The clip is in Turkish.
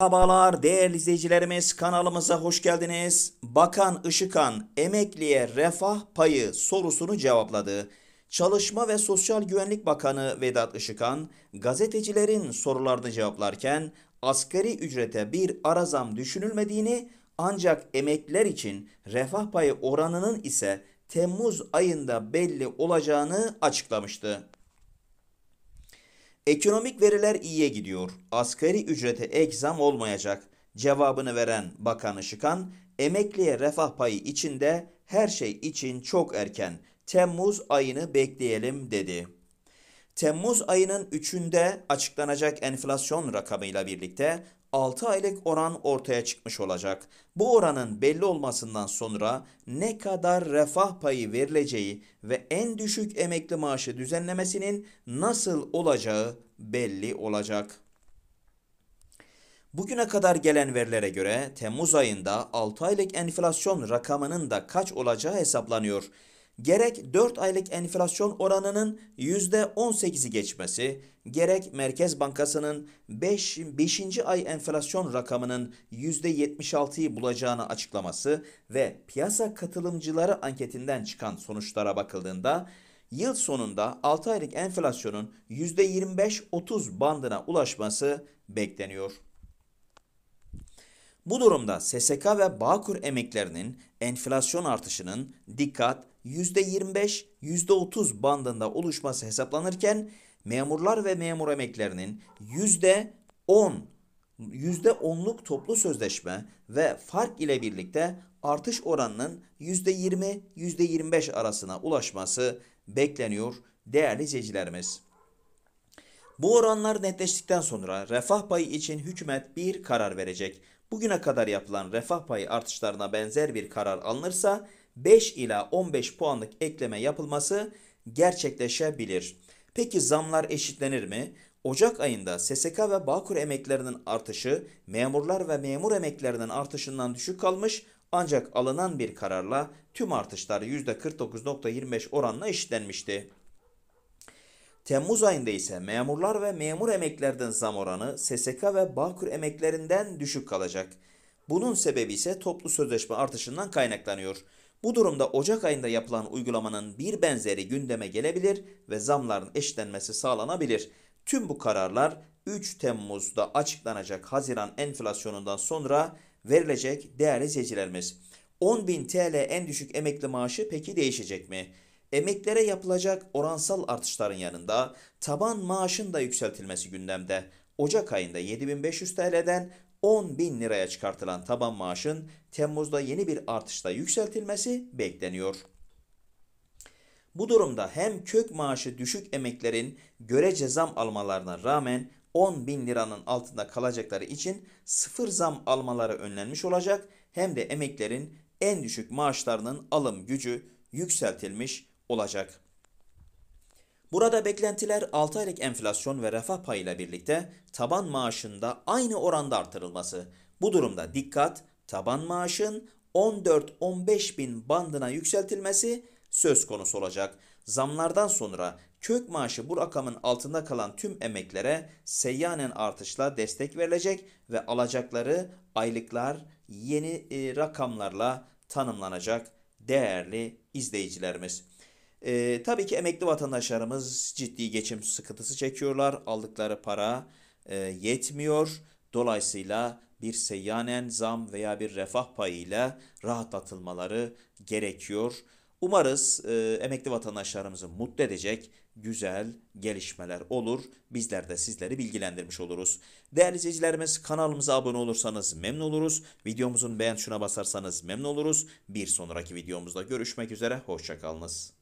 Merhabalar değerli izleyicilerimiz kanalımıza hoş geldiniz. Bakan Işıkan emekliye refah payı sorusunu cevapladı. Çalışma ve Sosyal Güvenlik Bakanı Vedat Işıkan gazetecilerin sorularını cevaplarken asgari ücrete bir arazam düşünülmediğini ancak emekliler için refah payı oranının ise Temmuz ayında belli olacağını açıklamıştı. Ekonomik veriler iyiye gidiyor. Asgari ücrete ek zam olmayacak. Cevabını veren Bakan Işıkan, emekliye refah payı içinde her şey için çok erken. Temmuz ayını bekleyelim dedi. Temmuz ayının 3'ünde açıklanacak enflasyon rakamıyla birlikte 6 aylık oran ortaya çıkmış olacak. Bu oranın belli olmasından sonra ne kadar refah payı verileceği ve en düşük emekli maaşı düzenlemesinin nasıl olacağı belli olacak. Bugüne kadar gelen verilere göre Temmuz ayında 6 aylık enflasyon rakamının da kaç olacağı hesaplanıyor gerek 4 aylık enflasyon oranının %18'i geçmesi, gerek Merkez Bankası'nın 5. 5. ay enflasyon rakamının %76'yı bulacağını açıklaması ve piyasa katılımcıları anketinden çıkan sonuçlara bakıldığında yıl sonunda 6 aylık enflasyonun %25-30 bandına ulaşması bekleniyor. Bu durumda SSK ve Bağkur emeklerinin enflasyon artışının dikkat %25, %30 bandında oluşması hesaplanırken memurlar ve memur emeklerinin %10 %10'luk toplu sözleşme ve fark ile birlikte artış oranının %20, %25 arasına ulaşması bekleniyor değerli izleyicilerimiz. Bu oranlar netleştikten sonra refah payı için hükümet bir karar verecek bugüne kadar yapılan refah payı artışlarına benzer bir karar alınırsa 5 ila 15 puanlık ekleme yapılması gerçekleşebilir. Peki zamlar eşitlenir mi? Ocak ayında SSK ve Bağkur emeklerinin artışı memurlar ve memur emeklerinin artışından düşük kalmış ancak alınan bir kararla tüm artışlar %49.25 oranla eşitlenmişti. Temmuz ayında ise memurlar ve memur emeklerden zam oranı SSK ve Bağkur emeklerinden düşük kalacak. Bunun sebebi ise toplu sözleşme artışından kaynaklanıyor. Bu durumda Ocak ayında yapılan uygulamanın bir benzeri gündeme gelebilir ve zamların eşlenmesi sağlanabilir. Tüm bu kararlar 3 Temmuz'da açıklanacak Haziran enflasyonundan sonra verilecek değerli izleyicilerimiz. 10.000 TL en düşük emekli maaşı peki değişecek mi? Emeklere yapılacak oransal artışların yanında taban maaşın da yükseltilmesi gündemde. Ocak ayında 7500 TL'den 10.000 liraya çıkartılan taban maaşın Temmuz'da yeni bir artışla yükseltilmesi bekleniyor. Bu durumda hem kök maaşı düşük emeklerin görece zam almalarına rağmen 10 bin liranın altında kalacakları için sıfır zam almaları önlenmiş olacak hem de emeklerin en düşük maaşlarının alım gücü yükseltilmiş olacak. Burada beklentiler 6 aylık enflasyon ve refah payıyla birlikte taban maaşında aynı oranda artırılması. Bu durumda dikkat taban maaşın 14-15 bin bandına yükseltilmesi söz konusu olacak. Zamlardan sonra kök maaşı bu rakamın altında kalan tüm emeklere seyyanen artışla destek verilecek ve alacakları aylıklar yeni e, rakamlarla tanımlanacak değerli izleyicilerimiz. E, tabii ki emekli vatandaşlarımız ciddi geçim sıkıntısı çekiyorlar. Aldıkları para e, yetmiyor. Dolayısıyla bir seyyanen zam veya bir refah payıyla rahatlatılmaları gerekiyor. Umarız e, emekli vatandaşlarımızı mutlu edecek güzel gelişmeler olur. Bizler de sizleri bilgilendirmiş oluruz. Değerli izleyicilerimiz kanalımıza abone olursanız memnun oluruz. Videomuzun beğen tuşuna basarsanız memnun oluruz. Bir sonraki videomuzda görüşmek üzere. Hoşçakalınız.